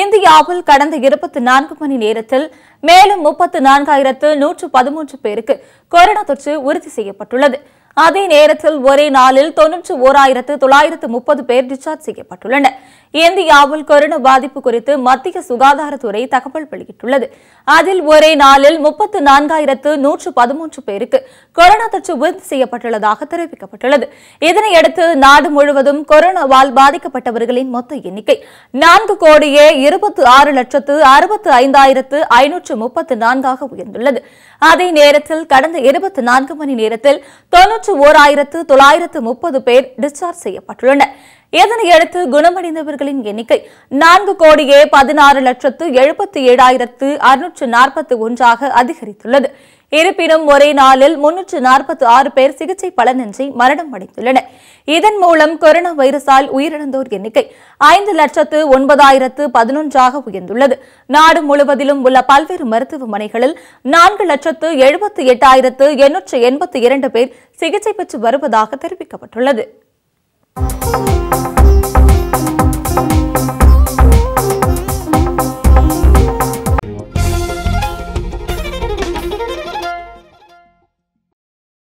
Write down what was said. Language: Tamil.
இந்தியாவில் கடந்த இருபத்தி நான்கு மணி நேரத்தில் மேலும் முப்பத்து நான்காயிரத்து நூற்று பதிமூன்று பேருக்கு கொரோனா தொற்று உறுதி செய்யப்பட்டுள்ளது அதே நேரத்தில் ஒரே நாளில் தொன்னூற்று ஓர் ஆயிரத்து தொள்ளாயிரத்து முப்பது பேர் டிஸ்சார்ஜ் செய்யப்பட்டுள்ளனர் இந்தியாவில் கொரோனா பாதிப்பு குறித்து மத்திய சுகாதாரத்துறை தகவல் வெளியிட்டுள்ளது அதில் ஒரே நாளில் முப்பத்து நான்காயிரத்து நூற்று பதிமூன்று பேருக்கு கொரோனா தொற்று உறுதி செய்யப்பட்டுள்ளதாக தெரிவிக்கப்பட்டுள்ளது இதனையடுத்து நாடு முழுவதும் கொரோனாவால் பாதிக்கப்பட்டவர்களின் மொத்த எண்ணிக்கை நான்கு கோடியே இருபத்து ஆறு லட்சத்து அறுபத்து ஐந்தாயிரத்து ஐநூற்று முப்பத்து நான்காக உயர்ந்துள்ளது அதே நேரத்தில் கடந்த இருபத்தி நான்கு மணி நேரத்தில் தொன்னூற்று மாற்று ஓர் ஆயிரத்து தொள்ளாயிரத்து முப்பது பேர் டிஸ்சார்ஜ் செய்யப்பட்டுள்ளனர் இதனையடுத்து குணமடைந்தவர்களின் எண்ணிக்கை நான்கு கோடியே பதினாறு லட்சத்து எழுபத்தி ஏழாயிரத்து அறுநூற்று நாற்பத்தி ஒன்றாக அதிகரித்துள்ளது இருப்பினும் ஒரே நாளில் முன்னூற்று நாற்பத்தி ஆறு பேர் சிகிச்சை பலனின்றி மரணம் அடைந்துள்ளனர் இதன் மூலம் கொரோனா வைரஸால் உயிரிழந்தோர் எண்ணிக்கை ஐந்து லட்சத்து ஒன்பதாயிரத்து பதினொன்றாக உயர்ந்துள்ளது நாடு முழுவதிலும் உள்ள பல்வேறு மருத்துவமனைகளில் நான்கு லட்சத்து எழுபத்து எட்டாயிரத்து எண்ணூற்று எண்பத்து இரண்டு பேர் சிகிச்சை பெற்று வருவதாக தெரிவிக்கப்பட்டுள்ளது